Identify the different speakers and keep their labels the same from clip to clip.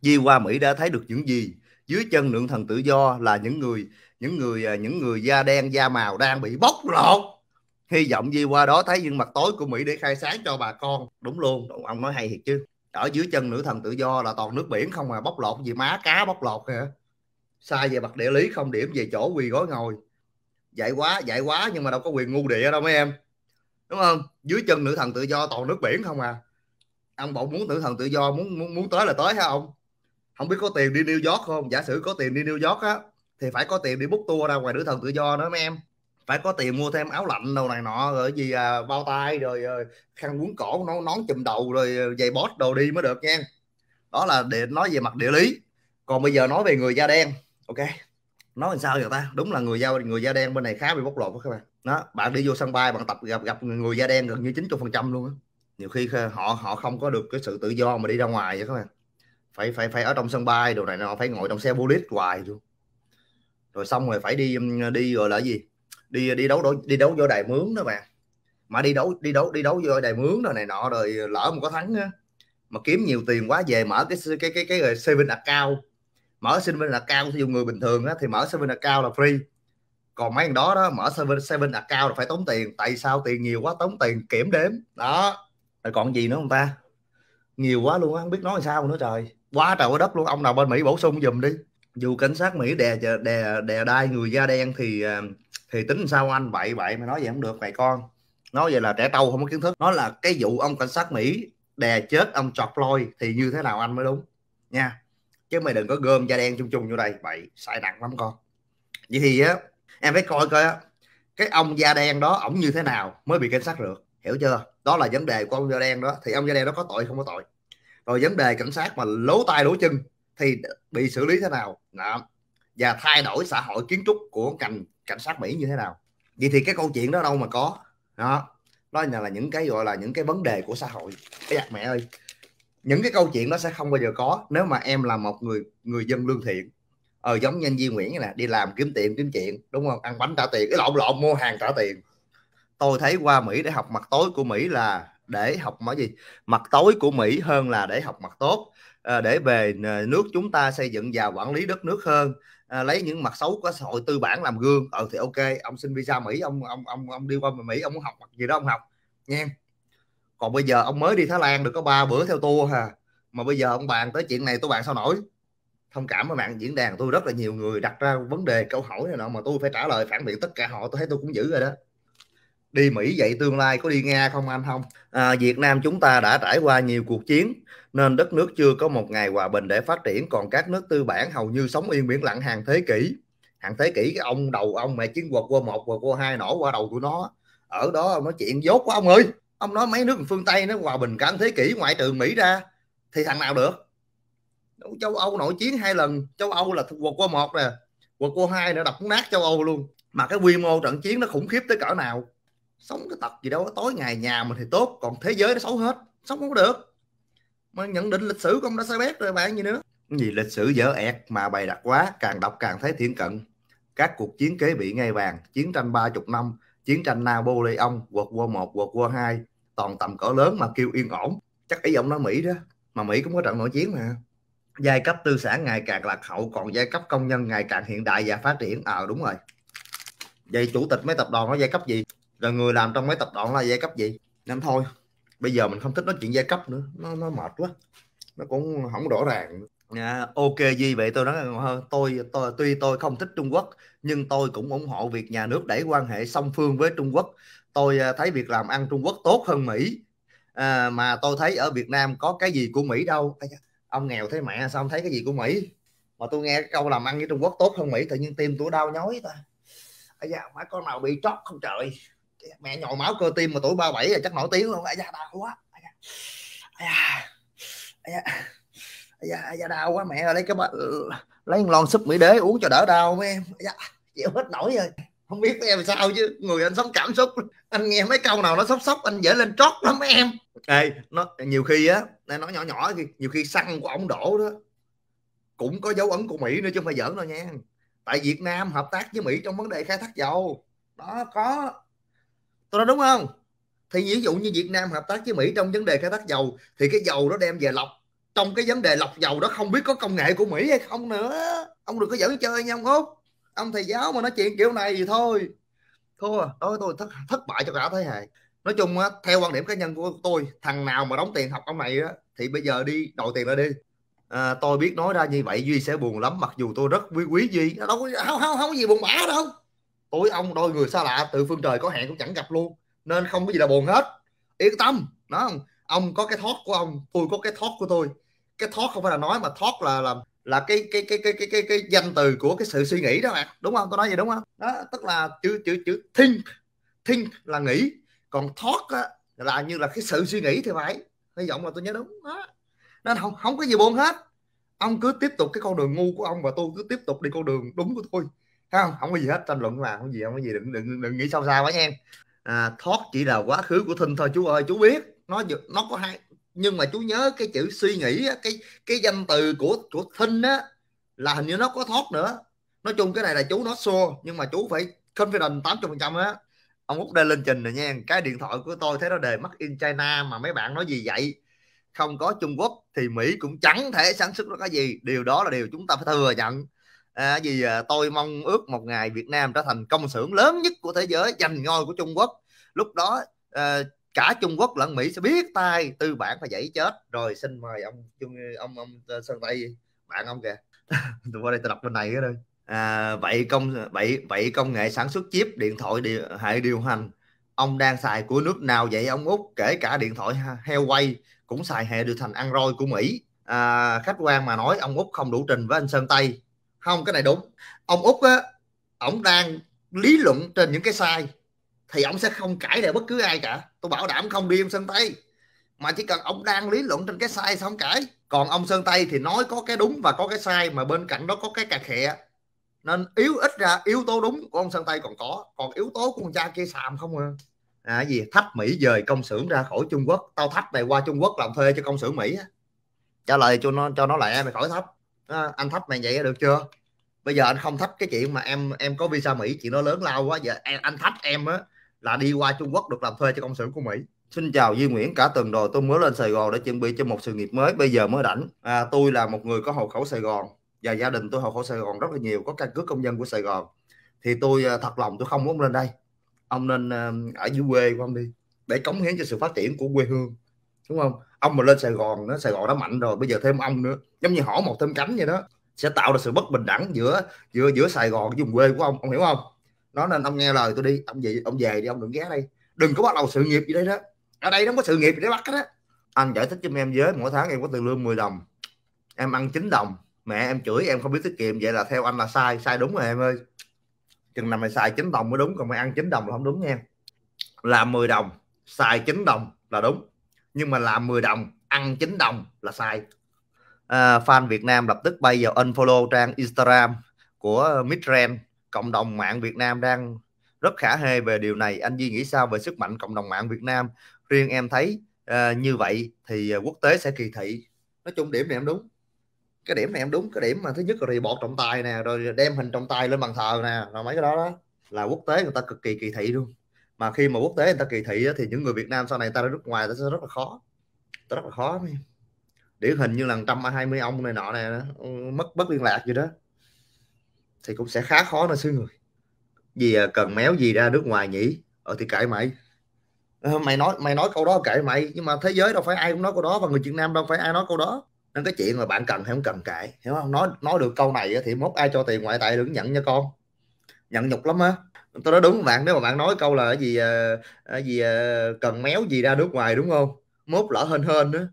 Speaker 1: Di qua Mỹ đã thấy được những gì dưới chân lượng thần tự do là những người những người à, những người da đen da màu đang bị bóc lột hy vọng Di qua đó thấy những mặt tối của Mỹ để khai sáng cho bà con đúng luôn ông nói hay thiệt chứ ở dưới chân nữ thần tự do là toàn nước biển không mà bóc lột gì má cá bóc lột kìa sai về mặt địa lý không điểm về chỗ quỳ gối ngồi dạy quá dạy quá nhưng mà đâu có quyền ngu địa đâu mấy em đúng không dưới chân nữ thần tự do toàn nước biển không à ông bộ muốn nữ thần tự do muốn muốn muốn tới là tới hả ông không biết có tiền đi New York không giả sử có tiền đi New York á thì phải có tiền đi bút tour ra ngoài nữ thần tự do đó mấy em phải có tiền mua thêm áo lạnh đồ này nọ rồi gì à, bao tay rồi, rồi ờ, khăn quấn cổ nón nón chùm đầu rồi ờ, giày bót đồ đi mới được nha đó là để nói về mặt địa lý còn bây giờ nói về người da đen ok nói làm sao vậy ta đúng là người da người da đen bên này khá bị bóc lột đó các bạn đó bạn đi vô sân bay bạn tập gặp gặp người da đen gần như 90 phần trăm luôn á nhiều khi họ họ không có được cái sự tự do mà đi ra ngoài vậy các bạn phải phải phải ở trong sân bay đồ này nọ phải ngồi trong xe bullet hoài luôn rồi xong rồi phải đi um, đi rồi là gì đi đi đấu đi đấu vô đài mướn đó bạn mà đi đấu đi đấu đi đấu vô đài mướn đồ này nọ rồi lỡ mà có thắng á mà kiếm nhiều tiền quá về mở cái cái cái cái saving account mở saving account ví dụ người bình thường á thì mở saving account là free còn mấy thằng đó đó mở saving saving account là phải tốn tiền tại sao tiền nhiều quá tốn tiền kiểm đếm đó rồi còn gì nữa không ta nhiều quá luôn á không biết nói làm sao nữa trời quá trời quá đất luôn ông nào bên mỹ bổ sung dùm đi dù cảnh sát mỹ đè đè đè đai người da đen thì à, thì tính sao anh bậy bậy mà nói vậy không được mày con nói vậy là trẻ trâu không có kiến thức nó là cái vụ ông cảnh sát mỹ đè chết ông George lôi thì như thế nào anh mới đúng nha chứ mày đừng có gom da đen chung chung vô đây bậy sai nặng lắm con vậy thì á em phải coi coi á cái ông da đen đó ổng như thế nào mới bị cảnh sát được hiểu chưa đó là vấn đề của ông da đen đó thì ông da đen đó có tội không có tội rồi vấn đề cảnh sát mà lố tay lố chân thì bị xử lý thế nào đó. và thay đổi xã hội kiến trúc của ngành cảnh sát mỹ như thế nào vậy thì cái câu chuyện đó đâu mà có đó đó là, là những cái gọi là những cái vấn đề của xã hội giặc mẹ ơi những cái câu chuyện đó sẽ không bao giờ có nếu mà em là một người người dân lương thiện ờ giống như anh Duy Nguyễn nè đi làm kiếm tiền kiếm chuyện đúng không ăn bánh trả tiền cái lộn lộn mua hàng trả tiền tôi thấy qua Mỹ để học mặt tối của Mỹ là để học mọi gì mặt tối của Mỹ hơn là để học mặt tốt à, để về ờ, nước chúng ta xây dựng và quản lý đất nước hơn à, lấy những mặt xấu của xã hội tư bản làm gương ờ thì ok ông xin visa Mỹ ông ông ông ông đi qua Mỹ ông muốn học mặt gì đó ông học nha còn bây giờ ông mới đi Thái Lan được có ba bữa theo tour hà mà bây giờ ông bàn tới chuyện này tôi bạn sao nổi thông cảm với bạn diễn đàn tôi rất là nhiều người đặt ra vấn đề câu hỏi này nọ mà tôi phải trả lời phản biện tất cả họ tôi thấy tôi cũng giữ rồi đó đi Mỹ vậy tương lai có đi Nga không anh không à, Việt Nam chúng ta đã trải qua nhiều cuộc chiến nên đất nước chưa có một ngày hòa bình để phát triển còn các nước tư bản hầu như sống yên biển lặng hàng thế kỷ hàng thế kỷ cái ông đầu ông mẹ chiến quật qua một và qua hai nổ qua đầu của nó ở đó ông nói chuyện dốt quá ông ơi ông nói mấy nước phương Tây nó hòa bình cả thế kỷ ngoại trừ Mỹ ra thì thằng nào được châu Âu nội chiến hai lần châu Âu là quật qua một nè quật qua hai nữa đập nát châu Âu luôn mà cái quy mô trận chiến nó khủng khiếp tới cỡ nào sống cái tật gì đâu tối ngày nhà mình thì tốt còn thế giới nó xấu hết sống không được mà nhận định lịch sử của ông đã sai bét rồi bạn gì nữa gì lịch sử dở ẹt mà bày đặt quá càng đọc càng thấy thiện cận các cuộc chiến kế bị ngay vàng chiến tranh 30 năm chiến tranh Napoleon World War 1 World War 2 toàn tầm cỡ lớn mà kêu yên ổn chắc ý ông nói Mỹ đó mà Mỹ cũng có trận nội chiến mà giai cấp tư sản ngày càng lạc hậu còn giai cấp công nhân ngày càng hiện đại và phát triển ờ à, đúng rồi vậy chủ tịch mấy tập đoàn nó giai cấp gì là người làm trong mấy tập đoạn là giai cấp gì nên thôi bây giờ mình không thích nói chuyện giai cấp nữa nó nó mệt quá nó cũng không rõ ràng À, ok gì vậy tôi nói hơn tôi, tôi tuy tôi không thích Trung Quốc nhưng tôi cũng ủng hộ việc nhà nước đẩy quan hệ song phương với Trung Quốc tôi à, thấy việc làm ăn Trung Quốc tốt hơn Mỹ à, mà tôi thấy ở Việt Nam có cái gì của Mỹ đâu ông nghèo thế mẹ sao không thấy cái gì của Mỹ mà tôi nghe cái câu làm ăn với Trung Quốc tốt hơn Mỹ tự nhiên tim tôi đau nhói ta à, dạ, phải con nào bị trót không trời mẹ nhồi máu cơ tim mà tuổi 37 là chắc nổi tiếng luôn ai da đau quá ai da ai da ai da, ai da đau quá mẹ ơi lấy cái bà, lấy lon súp mỹ đế uống cho đỡ đau mấy em ai da, chịu hết nổi rồi không biết em sao chứ người anh sống cảm xúc anh nghe mấy câu nào nó sốc sốc anh dễ lên trót lắm em ê nó nhiều khi á nói nhỏ nhỏ nhiều khi xăng của ông đổ đó cũng có dấu ấn của mỹ nữa chứ không phải giỡn đâu nha tại việt nam hợp tác với mỹ trong vấn đề khai thác dầu đó có tôi nói đúng không thì ví dụ như Việt Nam hợp tác với Mỹ trong vấn đề khai thác dầu thì cái dầu đó đem về lọc trong cái vấn đề lọc dầu đó không biết có công nghệ của Mỹ hay không nữa ông đừng có giỡn chơi nha ông Út ông thầy giáo mà nói chuyện kiểu này thì thôi thôi tôi tôi thất, thất bại cho cả thế hệ nói chung á theo quan điểm cá nhân của tôi thằng nào mà đóng tiền học ông này á thì bây giờ đi đòi tiền ra đi à, tôi biết nói ra như vậy duy sẽ buồn lắm mặc dù tôi rất quý quý duy đâu có không không không có gì buồn bã đâu tối ông đôi người xa lạ từ phương trời có hẹn cũng chẳng gặp luôn nên không có gì là buồn hết yên tâm đó ông có cái thoát của ông tôi có cái thoát của tôi cái thoát không phải là nói mà thoát là là là cái cái cái cái cái cái, cái danh từ của cái sự suy nghĩ đó bạn đúng không tôi nói vậy đúng không đó tức là chữ chữ chữ think think là nghĩ còn thoát là như là cái sự suy nghĩ thì phải hy vọng là tôi nhớ đúng đó nên không không có gì buồn hết ông cứ tiếp tục cái con đường ngu của ông và tôi cứ tiếp tục đi con đường đúng của tôi Thấy không không có gì hết tranh luận mà không có gì không có gì đừng đừng đừng nghĩ sâu xa quá nha em à, thoát chỉ là quá khứ của thinh thôi chú ơi chú biết nó nó có hai nhưng mà chú nhớ cái chữ suy nghĩ cái cái danh từ của của thinh á là hình như nó có thoát nữa nói chung cái này là chú nó xô nhưng mà chú phải confident tám chục phần trăm á ông út đây lên trình rồi nha cái điện thoại của tôi thấy nó đề mắc in China mà mấy bạn nói gì vậy không có Trung Quốc thì Mỹ cũng chẳng thể sản xuất được cái gì điều đó là điều chúng ta phải thừa nhận à, vì à, tôi mong ước một ngày Việt Nam trở thành công xưởng lớn nhất của thế giới giành ngôi của Trung Quốc lúc đó à, cả Trung Quốc lẫn Mỹ sẽ biết tay tư bản phải dãy chết rồi xin mời ông ông ông, ông ờ, Sơn Tây bạn ông kìa tôi qua đây tôi đọc bên này cái đây à, vậy công vậy vậy công nghệ sản xuất chip điện thoại điều, hệ điều hành ông đang xài của nước nào vậy ông út kể cả điện thoại heo quay cũng xài hệ điều hành Android của Mỹ à, khách quan mà nói ông út không đủ trình với anh Sơn Tây không cái này đúng ông út á ông đang lý luận trên những cái sai thì ông sẽ không cãi lại bất cứ ai cả tôi bảo đảm không đi ông sơn tây mà chỉ cần ông đang lý luận trên cái sai xong cãi còn ông sơn tây thì nói có cái đúng và có cái sai mà bên cạnh đó có cái cà khịa nên yếu ít ra yếu tố đúng của ông sơn tây còn có còn yếu tố của con cha kia xàm không à à gì thách mỹ dời công xưởng ra khỏi trung quốc tao thách mày qua trung quốc làm thuê cho công xưởng mỹ trả lời cho nó cho nó lẹ mày khỏi thách nó, ờ, anh thách mày vậy được chưa bây giờ anh không thách cái chuyện mà em em có visa mỹ chuyện nó lớn lao quá giờ em, anh thách em á là đi qua trung quốc được làm thuê cho công sở của mỹ Xin chào Duy Nguyễn, cả tuần rồi tôi mới lên Sài Gòn để chuẩn bị cho một sự nghiệp mới, bây giờ mới rảnh. À, tôi là một người có hộ khẩu Sài Gòn và gia đình tôi hộ khẩu Sài Gòn rất là nhiều, có căn cước công dân của Sài Gòn. Thì tôi à, thật lòng tôi không muốn lên đây. Ông nên à, ở dưới quê của ông đi để cống hiến cho sự phát triển của quê hương. Đúng không? ông mà lên sài gòn nó sài gòn nó mạnh rồi bây giờ thêm ông nữa giống như hổ một thêm cánh vậy đó sẽ tạo ra sự bất bình đẳng giữa giữa giữa sài gòn với vùng quê của ông ông hiểu không nó nên ông nghe lời tôi đi ông về ông về đi ông đừng ghé đây đừng có bắt đầu sự nghiệp gì đây đó ở đây nó có sự nghiệp gì để bắt hết á anh giải thích cho em với mỗi tháng em có tiền lương 10 đồng em ăn 9 đồng mẹ em chửi em không biết tiết kiệm vậy là theo anh là sai sai đúng rồi em ơi chừng nào mày xài 9 đồng mới đúng còn mày ăn 9 đồng là không đúng nha làm 10 đồng xài 9 đồng là đúng nhưng mà làm 10 đồng ăn 9 đồng là sai à, fan Việt Nam lập tức bay vào unfollow trang Instagram của Midren cộng đồng mạng Việt Nam đang rất khả hê về điều này anh Duy nghĩ sao về sức mạnh cộng đồng mạng Việt Nam riêng em thấy à, như vậy thì à, quốc tế sẽ kỳ thị nói chung điểm này em đúng cái điểm này em đúng cái điểm mà thứ nhất là report trọng tài nè rồi đem hình trọng tài lên bàn thờ nè rồi mấy cái đó đó là quốc tế người ta cực kỳ kỳ thị luôn mà khi mà quốc tế người ta kỳ thị thì những người Việt Nam sau này ta ra nước ngoài ta sẽ rất là khó ta rất là khó điển hình như là 120 ông này nọ này đó, ừ, mất mất liên lạc gì đó thì cũng sẽ khá khó nơi xứ người vì à, cần méo gì ra nước ngoài nhỉ ở ờ, thì cãi mày ờ, mày nói mày nói câu đó cãi mày nhưng mà thế giới đâu phải ai cũng nói câu đó và người Việt Nam đâu phải ai nói câu đó nên cái chuyện mà bạn cần hay không cần cãi hiểu không nói nói được câu này thì mốt ai cho tiền ngoại tệ đứng nhận nha con nhận nhục lắm á tôi nói đúng bạn nếu mà bạn nói câu là cái gì ờ, cái gì ờ, cần méo gì ra nước ngoài đúng không mốt lỡ hên hên nữa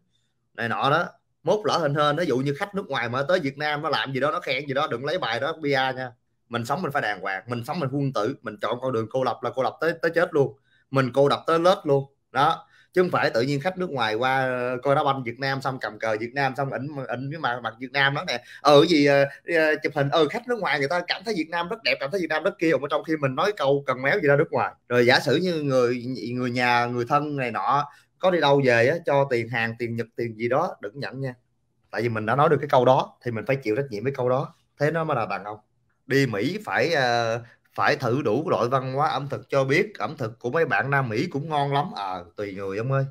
Speaker 1: này nọ đó mốt lỡ hên hên ví dụ như khách nước ngoài mà tới Việt Nam nó làm gì đó nó khen gì đó đừng lấy bài đó bia nha mình sống mình phải đàng hoàng mình sống mình quân tử mình chọn con đường cô lập là cô lập tới tới chết luôn mình cô lập tới lết luôn đó chứ không phải tự nhiên khách nước ngoài qua ờ, coi đá banh Việt Nam xong cầm cờ Việt Nam xong ảnh ảnh cái mặt mặt Việt Nam đó nè ờ gì uh, chụp hình ờ khách nước ngoài người ta cảm thấy Việt Nam rất đẹp cảm thấy Việt Nam rất kia mà trong khi mình nói câu cần méo gì ra nước ngoài rồi giả sử như người người nhà người thân này nọ có đi đâu về á, cho tiền hàng tiền nhật tiền gì đó đừng nhận nha tại vì mình đã nói được cái câu đó thì mình phải chịu trách nhiệm với câu đó thế nó mới là đàn ông đi Mỹ phải uh, phải thử đủ loại văn hóa ẩm thực cho biết ẩm thực của mấy bạn nam mỹ cũng ngon lắm à tùy người ông ơi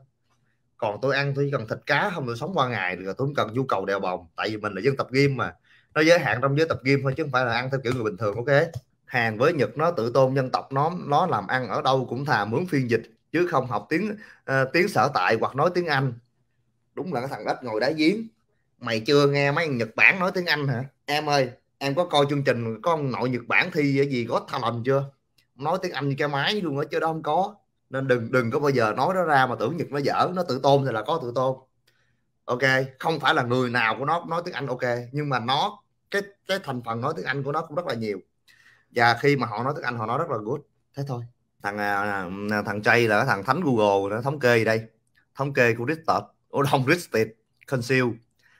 Speaker 1: còn tôi ăn tôi chỉ cần thịt cá không tôi sống qua ngày rồi tôi không cần nhu cầu đèo bồng tại vì mình là dân tập gym mà nó giới hạn trong giới tập gym thôi chứ không phải là ăn theo kiểu người bình thường ok Hàn với Nhật nó tự tôn dân tộc nó nó làm ăn ở đâu cũng thà mướn phiên dịch chứ không học tiếng uh, tiếng sở tại hoặc nói tiếng Anh đúng là cái thằng đất ngồi đá giếng mày chưa nghe mấy Nhật Bản nói tiếng Anh hả em ơi em có coi chương trình có ông nội Nhật Bản thi cái gì có talent chưa nói tiếng Anh như cái máy luôn ở chứ đó không có nên đừng đừng có bao giờ nói nó ra mà tưởng Nhật nó dở nó tự tôn thì là có tự tôn ok không phải là người nào của nó nói tiếng Anh ok nhưng mà nó cái cái thành phần nói tiếng Anh của nó cũng rất là nhiều và khi mà họ nói tiếng Anh họ nói rất là good thế thôi thằng à, à, thằng Jay là thằng thánh Google nó thống kê đây thống kê của Richter Odom Risted Conceal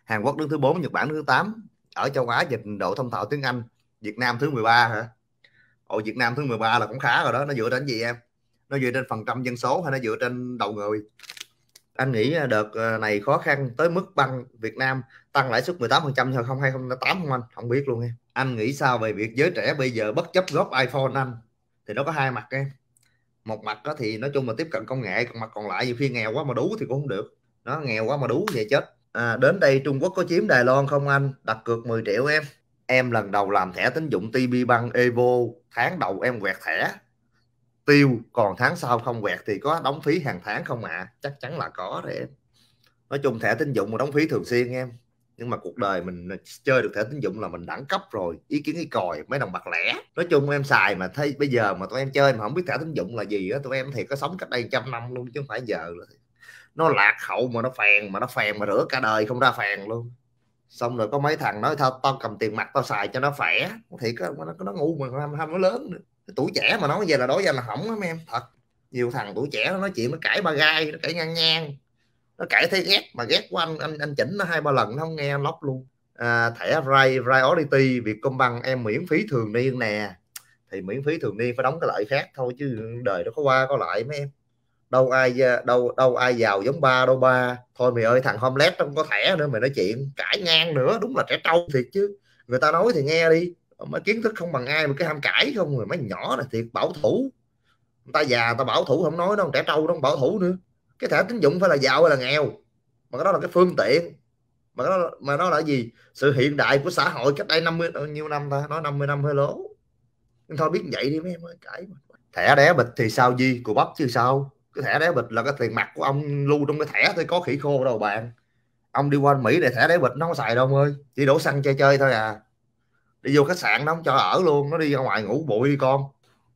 Speaker 1: Hàn Quốc đứng thứ 4 Nhật Bản đứng thứ 8 ở châu Á dịch độ thông thạo tiếng Anh Việt Nam thứ 13 hả Ồ Việt Nam thứ 13 là cũng khá rồi đó nó dựa trên gì em nó dựa trên phần trăm dân số hay nó dựa trên đầu người anh nghĩ à, đợt à, này khó khăn tới mức băng Việt Nam tăng lãi suất 18% trăm 2008 không không không tám anh không biết luôn em anh nghĩ sao về việc giới trẻ bây giờ bất chấp góp iPhone anh thì nó có hai mặt em một mặt đó thì nói chung là tiếp cận công nghệ còn mặt còn lại nhiều khi nghèo quá mà đủ thì cũng không được nó nghèo quá mà đủ vậy chết à, đến đây Trung Quốc có chiếm Đài Loan không anh đặt cược 10 triệu em em lần đầu làm thẻ tín dụng TB Bank Evo tháng đầu em quẹt thẻ tiêu còn tháng sau không quẹt thì có đóng phí hàng tháng không ạ à? chắc chắn là có đấy em nói chung thẻ tín dụng mà đóng phí thường xuyên em nhưng mà cuộc đời mình chơi được thẻ tín dụng là mình đẳng cấp rồi ý kiến ý còi mấy đồng bạc lẻ nói chung em xài mà thấy bây giờ mà tụi em chơi mà không biết thẻ tín dụng là gì á tụi em thì có sống cách đây trăm năm luôn chứ không phải giờ rồi nó lạc hậu mà nó phèn mà nó phèn mà rửa cả đời không ra phèn luôn xong rồi có mấy thằng nói tao tao cầm tiền mặt tao xài cho nó khỏe thiệt á nó, nó ngu mà ham, ham nó lớn nữa. tuổi trẻ mà nói về là đối với là hỏng lắm em thật nhiều thằng tuổi trẻ nó nói chuyện nó cãi ba gai nó cãi ngang ngang nó cãi thấy ghét mà ghét của anh anh anh chỉnh nó hai ba lần nó không nghe lóc luôn à, thẻ ray priority việc công bằng em miễn phí thường niên nè thì miễn phí thường niên phải đóng cái lợi khác thôi chứ đời nó có qua có lại mấy em đâu ai đâu đâu ai giàu giống ba đâu ba thôi mày ơi thằng homeless không có thẻ nữa mày nói chuyện cãi ngang nữa đúng là trẻ trâu thiệt chứ người ta nói thì nghe đi mấy kiến thức không bằng ai mà cái ham cãi không rồi mấy nhỏ này thiệt bảo thủ người ta già người ta bảo thủ không nói đâu trẻ trâu đâu bảo thủ nữa cái thẻ tín dụng phải là giàu hay là nghèo mà cái đó là cái phương tiện mà đó mà đó là gì sự hiện đại của xã hội cách đây 50 nhiêu năm ta nói 50 năm hơi lố nhưng thôi biết vậy đi mấy em ơi cãi thẻ đé bịch thì sao gì của bắp chứ sao cái thẻ đá bịch là cái tiền mặt của ông lưu trong cái thẻ thôi có khỉ khô đâu bạn ông đi qua Mỹ để thẻ đá bịch nó không xài đâu ông ơi chỉ đổ xăng chơi chơi thôi à đi vô khách sạn nó không cho ở luôn nó đi ra ngoài ngủ bụi đi con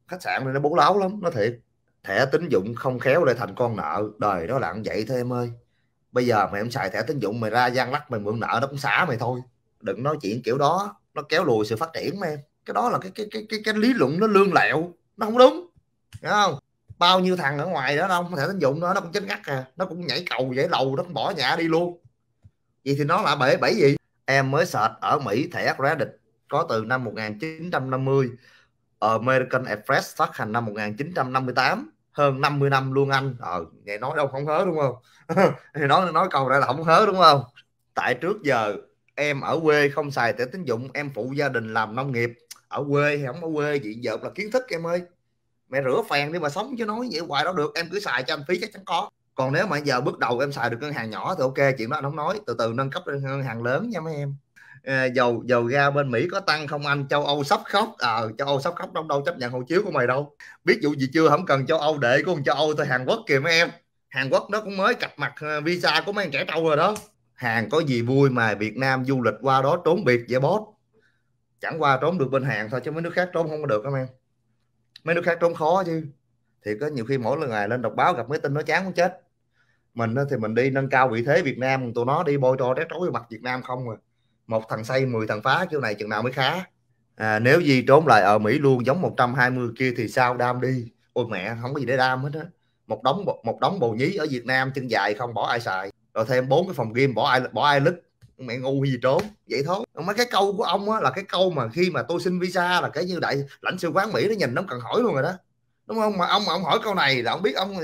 Speaker 1: khách sạn này nó bố láo lắm nó thiệt thẻ tín dụng không khéo lại thành con nợ đời nó là vậy thôi em ơi bây giờ mày em xài thẻ tín dụng mày ra gian lắc mày mượn nợ nó cũng xả mày thôi đừng nói chuyện kiểu đó nó kéo lùi sự phát triển mà em cái đó là cái cái cái cái, cái lý luận nó lương lẹo nó không đúng Đúng không bao nhiêu thằng ở ngoài đó đâu không thể tín dụng đó nó cũng chết ngắt à nó cũng nhảy cầu nhảy lầu nó cũng bỏ nhà đi luôn vậy thì nó là bể bẫy gì em mới sệt ở Mỹ thẻ credit có từ năm 1950 American Express phát hành năm 1958 hơn 50 năm luôn anh ờ nghe nói đâu không hớ đúng không thì nói nói câu này là không hớ đúng không tại trước giờ em ở quê không xài thẻ tín dụng em phụ gia đình làm nông nghiệp ở quê hay không ở quê vậy vợ là kiến thức em ơi mẹ rửa phèn đi mà sống chứ nói vậy hoài đó được em cứ xài cho anh phí chắc chắn có còn nếu mà giờ bước đầu em xài được ngân hàng nhỏ thì ok chuyện đó anh không nói từ từ nâng cấp lên ngân hàng lớn nha mấy em ờ, dầu dầu ga bên Mỹ có tăng không anh châu Âu sắp khóc à, châu Âu sắp khóc đâu đâu chấp nhận hộ chiếu của mày đâu biết vụ gì chưa không cần châu Âu để của châu Âu thôi Hàn Quốc kìa mấy em Hàn Quốc nó cũng mới cặp mặt ờ, visa của mấy anh trẻ trâu rồi đó hàng có gì vui mà Việt Nam du lịch qua đó trốn biệt dễ boss chẳng qua trốn được bên hàng thôi chứ mấy nước khác trốn không có được các em mấy nước khác trốn khó chứ thì có nhiều khi mỗi lần ngày lên đọc báo gặp mấy tin nó chán cũng chết mình thì mình đi nâng cao vị thế Việt Nam tụi nó đi bôi trò rét rối mặt Việt Nam không à một thằng xây 10 thằng phá kiểu này chừng nào mới khá à, nếu gì trốn lại ở Mỹ luôn giống 120 kia thì sao đam đi ôi mẹ không có gì để đam hết á một đống một đống bồ nhí ở Việt Nam chân dài không bỏ ai xài rồi thêm bốn cái phòng game bỏ ai bỏ ai lứt mẹ ngu gì trốn vậy thôi mấy cái câu của ông á là cái câu mà khi mà tôi xin visa là cái như đại lãnh sự quán mỹ nó nhìn nó cần hỏi luôn rồi đó đúng không mà ông mà ông hỏi câu này là ông biết ông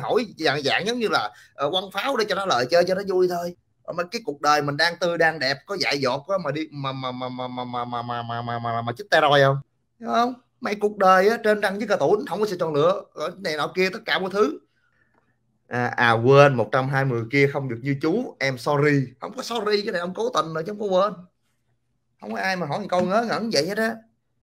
Speaker 1: hỏi dạng dạng giống như là uh, quăng pháo để cho nó lời chơi cho nó vui thôi mà cái cuộc đời mình đang tươi đang đẹp có dạy dột quá mà đi mà mà mà mà mà mà mà mà mà mà mà, mà mà chích steroid không đúng không mấy cuộc đời á, trên răng với cả tủ không có sự chọn lựa này nọ kia tất cả mọi thứ à, à quên 120 kia không được như chú em sorry không có sorry cái này ông cố tình rồi chứ không có quên không có ai mà hỏi một câu ngớ ngẩn vậy hết á